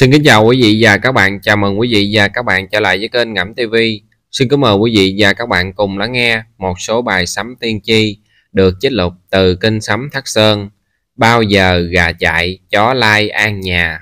Xin kính chào quý vị và các bạn, chào mừng quý vị và các bạn trở lại với kênh Ngẫm TV. Xin kính mời quý vị và các bạn cùng lắng nghe một số bài sấm tiên tri được trích lục từ kinh sấm Thác Sơn. Bao giờ gà chạy, chó lai an nhà.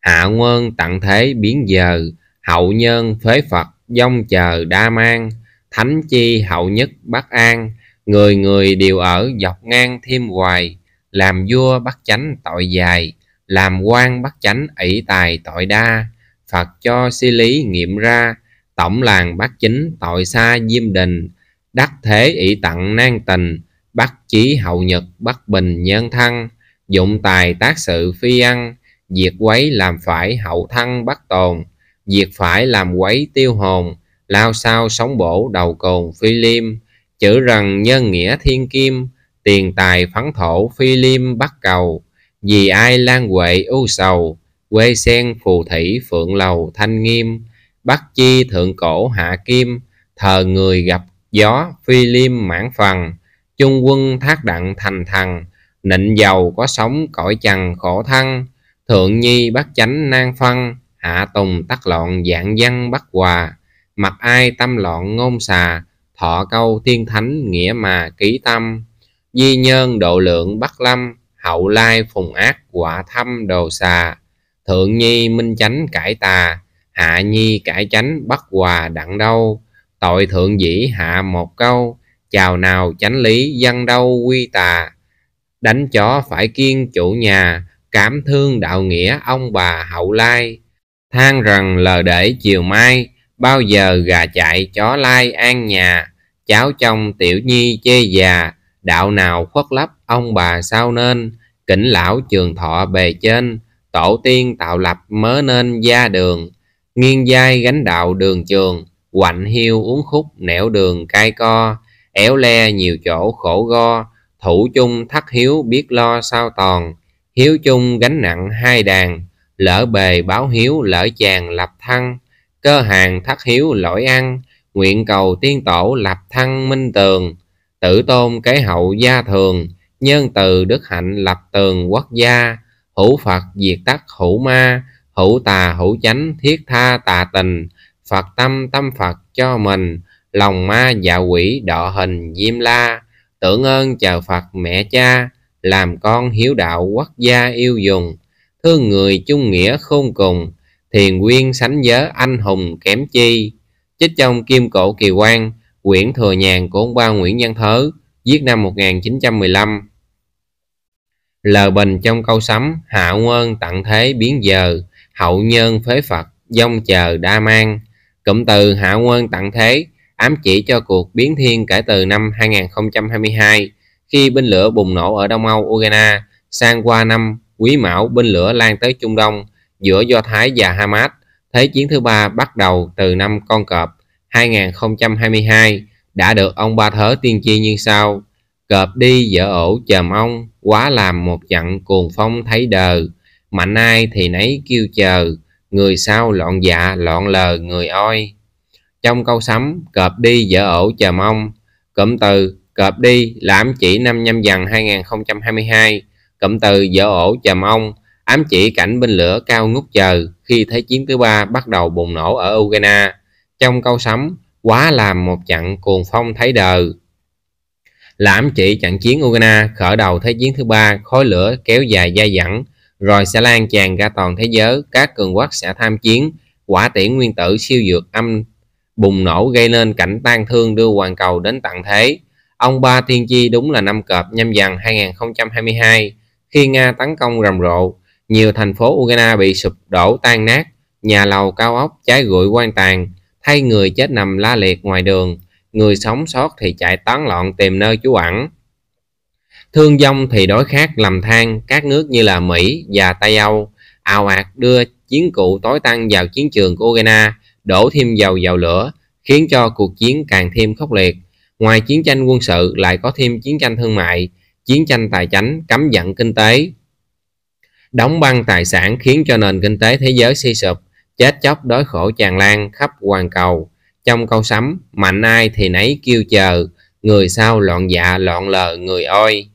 Hạ quân tặng thế biến giờ, hậu nhân phế Phật, dông chờ đa mang. Thánh chi hậu nhất Bắc An, người người đều ở dọc ngang thêm hoài. Làm vua bắt chánh tội dài, làm quan bắt chánh ỷ tài tội đa phật cho si lý nghiệm ra tổng làng bắt chính tội xa diêm đình đắc thế ỷ tặng nan tình bắt chí hậu nhật bắt bình nhân thân dụng tài tác sự phi ăn diệt quấy làm phải hậu thân bắt tồn diệt phải làm quấy tiêu hồn lao sao sóng bổ đầu cồn phi liêm chữ rằng nhân nghĩa thiên kim tiền tài phấn thổ phi liêm bắt cầu vì ai lan huệ ưu sầu, quê sen phù thủy phượng lầu thanh nghiêm, bắt chi thượng cổ hạ kim, thờ người gặp gió phi liêm mãn phần, chung quân thác đặng thành thần, nịnh giàu có sống cõi trần khổ thân, thượng nhi bắt chánh nan phân, hạ tùng tắc loạn dạng văn bắt hòa, mặc ai tâm loạn ngôn xà, thọ câu thiên thánh nghĩa mà ký tâm, di nhân độ lượng bắt lâm, hậu lai phùng ác quả thâm đồ xà thượng nhi minh chánh cải tà hạ nhi cải chánh bắt hòa đặng đâu tội thượng dĩ hạ một câu chào nào chánh lý dân đâu quy tà đánh chó phải kiên chủ nhà cảm thương đạo nghĩa ông bà hậu lai than rằng lờ để chiều mai bao giờ gà chạy chó lai an nhà cháu trong tiểu nhi chê già đạo nào khuất lấp ông bà sao nên kỉnh lão trường thọ bề trên tổ tiên tạo lập mớ nên gia đường nghiêng dai gánh đạo đường trường quạnh hiu uống khúc nẻo đường cai co éo le nhiều chỗ khổ go thủ chung thắt hiếu biết lo sao toàn hiếu chung gánh nặng hai đàn lỡ bề báo hiếu lỡ chàng lập thăng cơ hàng thắt hiếu lỗi ăn nguyện cầu tiên tổ lập thăng minh tường Tử tôn cái hậu gia thường, nhân từ đức hạnh lập tường quốc gia, hữu Phật diệt tắc hữu ma, hữu tà hữu chánh thiết tha tà tình, Phật tâm tâm Phật cho mình, lòng ma dạ quỷ đọ hình diêm la, tưởng ơn chờ Phật mẹ cha, làm con hiếu đạo quốc gia yêu dùng, thương người chung nghĩa khôn cùng, thiền quyên sánh giới anh hùng kém chi. Chích trong kim cổ kỳ quan, Quyển Thừa Nhàn của ông ba Nguyễn Văn Thớ, viết năm 1915. Lờ bình trong câu sấm, Hạ ơn tặng thế biến giờ, hậu nhân phế Phật, dông chờ đa mang. Cụm từ Hạ ơn tặng thế ám chỉ cho cuộc biến thiên kể từ năm 2022 khi binh lửa bùng nổ ở Đông Âu Ukraine sang qua năm quý mão binh lửa lan tới Trung Đông giữa Do Thái và Hamas. Thế chiến thứ ba bắt đầu từ năm con cọp 2022 đã được ông Ba Thớ tiên tri như sau. Cợp đi vợ ổ chờm ông, quá làm một trận cuồng phong thấy đờ. Mạnh ai thì nấy kêu chờ, người sau loạn dạ loạn lờ người oi. Trong câu sấm, cợp đi vợ ổ chờm ông, cụm từ cợp đi là chỉ năm nhâm dần 2022, cụm từ vợ ổ chờm ông, ám chỉ cảnh binh lửa cao ngút chờ khi Thế chiến thứ ba bắt đầu bùng nổ ở Ukraine trong câu sấm quá làm một trận cuồng phong thấy đời lãm trị trận chiến Ukraine khởi đầu thế chiến thứ ba khói lửa kéo dài dai dẳng rồi sẽ lan tràn ra toàn thế giới các cường quốc sẽ tham chiến quả tiễn nguyên tử siêu dược âm bùng nổ gây nên cảnh tan thương đưa hoàn cầu đến tận thế ông ba tiên chi đúng là năm cọp nhâm dần 2022 khi Nga tấn công rầm rộ nhiều thành phố Ukraine bị sụp đổ tan nát nhà lầu cao ốc cháy rụi quan tàn hay người chết nằm la liệt ngoài đường, người sống sót thì chạy tán loạn tìm nơi trú ẩn. Thương vong thì đối khát làm than, các nước như là Mỹ và Tây Âu ào ạt đưa chiến cụ tối tăng vào chiến trường của Ukraine, đổ thêm dầu vào lửa, khiến cho cuộc chiến càng thêm khốc liệt. Ngoài chiến tranh quân sự lại có thêm chiến tranh thương mại, chiến tranh tài chánh, cấm vận kinh tế. Đóng băng tài sản khiến cho nền kinh tế thế giới suy sụp, chết chóc đói khổ tràn lan khắp hoàn cầu trong câu sấm mạnh ai thì nấy kêu chờ người sau loạn dạ loạn lờ người ơi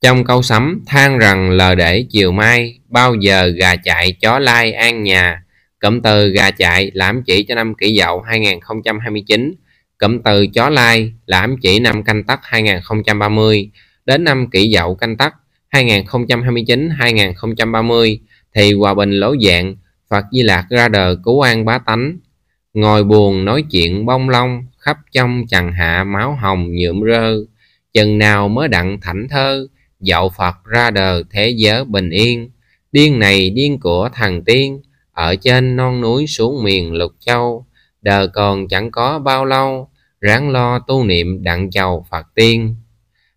trong câu sấm than rằng lờ để chiều mai bao giờ gà chạy chó lai an nhà cụm từ gà chạy làm chỉ cho năm kỷ dậu 2029 cụm từ chó lai làm chỉ năm canh tắc 2030 đến năm kỷ dậu canh tắc 2029-2030 thì Hòa Bình lỗ dạng, Phật Di Lạc ra đời cứu an bá tánh. Ngồi buồn nói chuyện bông long, khắp trong trần hạ máu hồng nhuộm rơ. Chừng nào mới đặng thảnh thơ, dậu Phật ra đời thế giới bình yên. Điên này điên của thằng tiên, ở trên non núi xuống miền lục châu. Đời còn chẳng có bao lâu, ráng lo tu niệm đặng chầu Phật tiên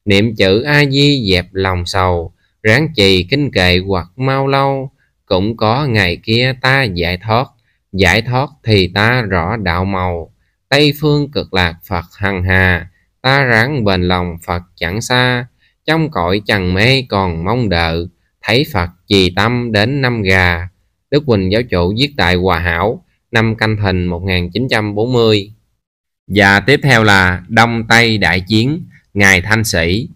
niệm chữ a di dẹp lòng sầu ráng trì kinh kệ hoặc mau lâu cũng có ngày kia ta giải thoát giải thoát thì ta rõ đạo màu tây phương cực lạc phật hằng hà ta ráng bền lòng phật chẳng xa trong cõi trần mê còn mong đợi thấy phật trì tâm đến năm gà đức huỳnh giáo chủ viết tại hòa hảo năm canh thìn 1940 và tiếp theo là đông tây đại chiến Ngài Thanh Sĩ,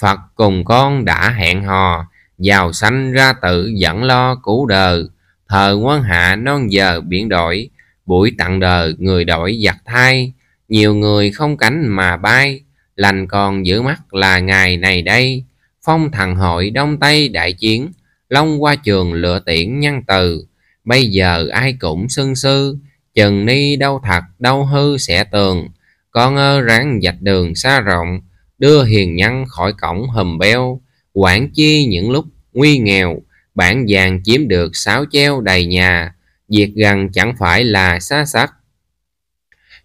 Phật cùng con đã hẹn hò, giàu sanh ra tử dẫn lo cũ đời, thờ quan hạ non giờ biển đổi, buổi tặng đời người đổi giặt thai, nhiều người không cánh mà bay, lành còn giữ mắt là ngày này đây, phong thần hội đông tây đại chiến, long qua trường lựa tiễn nhân từ, bây giờ ai cũng sưng sư, chừng ni đâu thật đâu hư sẽ tường, con ơ ráng dạch đường xa rộng, đưa hiền nhân khỏi cổng hầm beo, quản chi những lúc nguy nghèo, bản vàng chiếm được sáo treo đầy nhà, việc gần chẳng phải là xa sắc.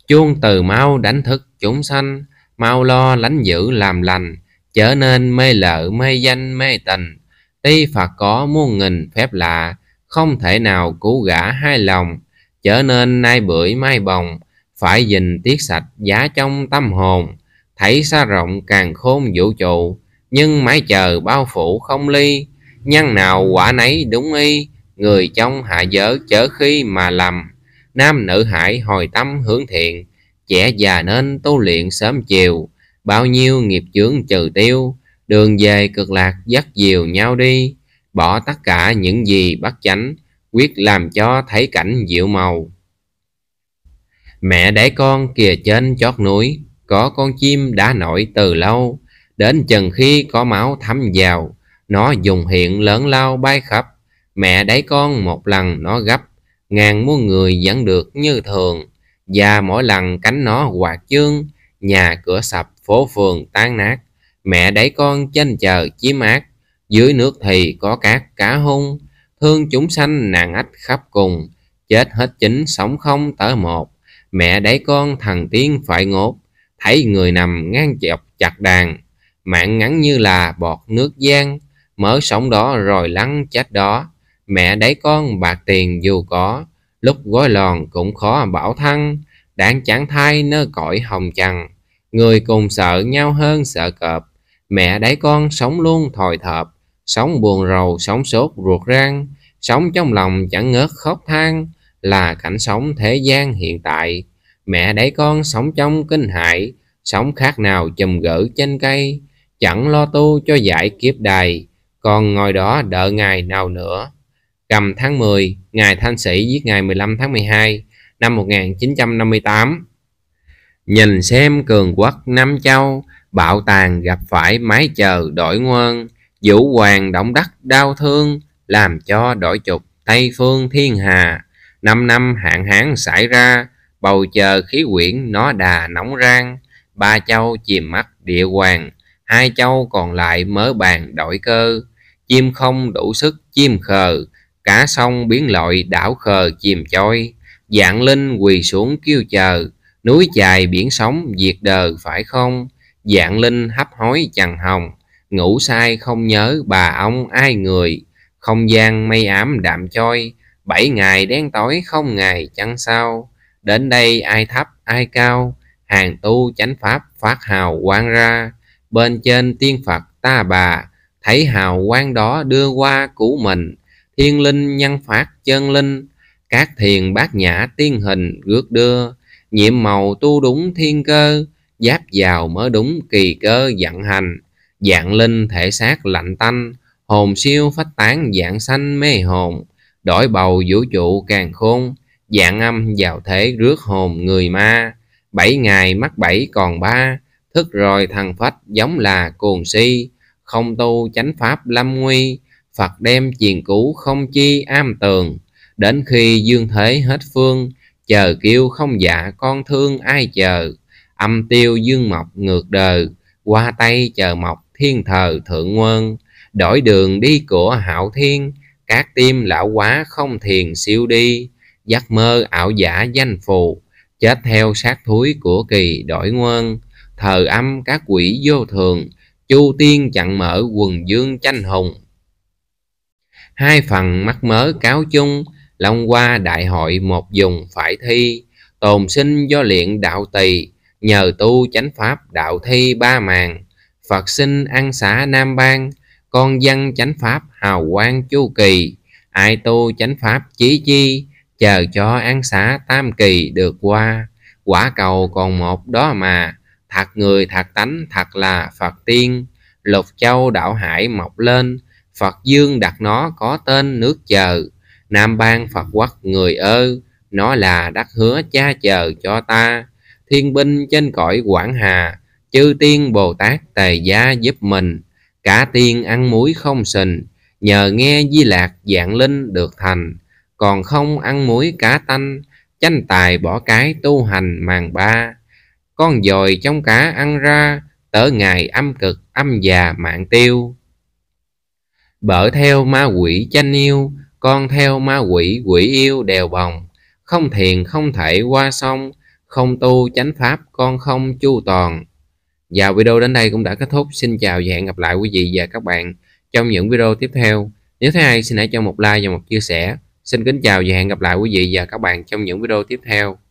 Chuông từ mau đánh thức chúng sanh, mau lo lánh giữ làm lành, trở nên mê lợ mê danh mê tình. Tuy Phật có muôn nghìn phép lạ, không thể nào cứu gã hai lòng, trở nên nay bưởi mai bồng, phải dình tiết sạch giá trong tâm hồn thấy xa rộng càng khôn vũ trụ nhưng mãi chờ bao phủ không ly nhân nào quả nấy đúng y người trong hạ dở chớ khi mà lầm nam nữ hải hồi tâm hướng thiện trẻ già nên tu luyện sớm chiều bao nhiêu nghiệp chướng trừ tiêu đường về cực lạc dắt diều nhau đi bỏ tất cả những gì bất chánh quyết làm cho thấy cảnh diệu màu mẹ đẻ con kìa trên chót núi có con chim đã nổi từ lâu, đến chừng khi có máu thấm vào, nó dùng hiện lớn lao bay khắp, mẹ đáy con một lần nó gấp, ngàn muôn người vẫn được như thường, và mỗi lần cánh nó quạt chương, nhà cửa sập, phố phường tan nát, mẹ đẩy con trên chờ chiếm mát dưới nước thì có cát cá hung thương chúng sanh nàng ách khắp cùng chết hết chính sống không tở một mẹ đẩy con thằng tiên phải ngốt thấy người nằm ngang chọc chặt đàn mạng ngắn như là bọt nước giang mở sống đó rồi lăn chết đó mẹ đấy con bạc tiền dù có lúc gói lòn cũng khó bảo thân đáng chẳng thai nơi cõi hồng trần người cùng sợ nhau hơn sợ cọp mẹ đấy con sống luôn thòi thợp sống buồn rầu sống sốt ruột rang sống trong lòng chẳng ngớt khóc than là cảnh sống thế gian hiện tại mẹ đẩy con sống trong kinh hại, sống khác nào chùm gỡ trên cây, chẳng lo tu cho giải kiếp đài, còn ngồi đó đợi ngày nào nữa. Cầm tháng 10, ngày Thanh Sĩ giết ngày 15 tháng 12 năm 1958. Nhìn xem cường quốc Nam Châu, bạo tàn gặp phải mái chờ đổi ngoan, vũ hoàng động đất đau thương, làm cho đổi trục Tây Phương Thiên Hà. Năm năm hạn hán xảy ra, bầu chờ khí quyển nó đà nóng rang, ba châu chìm mắt địa hoàng, hai châu còn lại mớ bàn đổi cơ, chim không đủ sức chim khờ, cá sông biến lội đảo khờ chìm trôi, dạng linh quỳ xuống kêu chờ, núi chài biển sóng diệt đời phải không? Dạng linh hấp hối chằn hồng, ngủ sai không nhớ bà ông ai người, không gian mây ám đạm choi bảy ngày đen tối không ngày chăng sao. Đến đây ai thấp ai cao, hàng tu chánh pháp phát hào quang ra. Bên trên tiên Phật ta bà, thấy hào quang đó đưa qua của mình. Thiên linh nhân phát chân linh, các thiền bát nhã tiên hình rước đưa. Nhiệm màu tu đúng thiên cơ, giáp vào mới đúng kỳ cơ vận hành. Dạng linh thể xác lạnh tanh, hồn siêu phách tán dạng sanh mê hồn đổi bầu vũ trụ càng khôn dạng âm vào thế rước hồn người ma bảy ngày mắc bảy còn ba thức rồi thằng phách giống là cuồng si không tu chánh pháp lâm nguy phật đem chiền cũ không chi am tường đến khi dương thế hết phương chờ kêu không dạ con thương ai chờ âm tiêu dương mọc ngược đời qua tay chờ mọc thiên thờ thượng quân đổi đường đi của hạo thiên các tim lão quá không thiền siêu đi giấc mơ ảo giả danh phù chết theo sát thúi của kỳ đổi ngoan thờ âm các quỷ vô thường chu tiên chặn mở quần dương tranh hùng hai phần mắt mớ cáo chung long qua đại hội một dùng phải thi tồn sinh do luyện đạo tỳ nhờ tu chánh pháp đạo thi ba màng phật sinh ăn xã nam bang con dân chánh pháp hào quang chu kỳ ai tu chánh pháp chí chi chờ cho án xá tam kỳ được qua quả cầu còn một đó mà thật người thật tánh thật là phật tiên lục châu đảo hải mọc lên phật dương đặt nó có tên nước chờ nam bang phật quốc người ơi nó là đất hứa cha chờ cho ta thiên binh trên cõi quảng hà chư tiên bồ tát tề gia giúp mình cả tiên ăn muối không sình nhờ nghe di lạc dạng linh được thành còn không ăn muối cá tanh, chanh tài bỏ cái tu hành màng ba. Con dòi trong cá ăn ra, tớ ngày âm cực âm già mạng tiêu. Bở theo ma quỷ chanh yêu, con theo ma quỷ quỷ yêu đèo bồng. Không thiền không thể qua sông, không tu chánh pháp con không chu toàn. Và video đến đây cũng đã kết thúc. Xin chào và hẹn gặp lại quý vị và các bạn trong những video tiếp theo. Nếu thấy hay xin hãy cho một like và một chia sẻ. Xin kính chào và hẹn gặp lại quý vị và các bạn trong những video tiếp theo.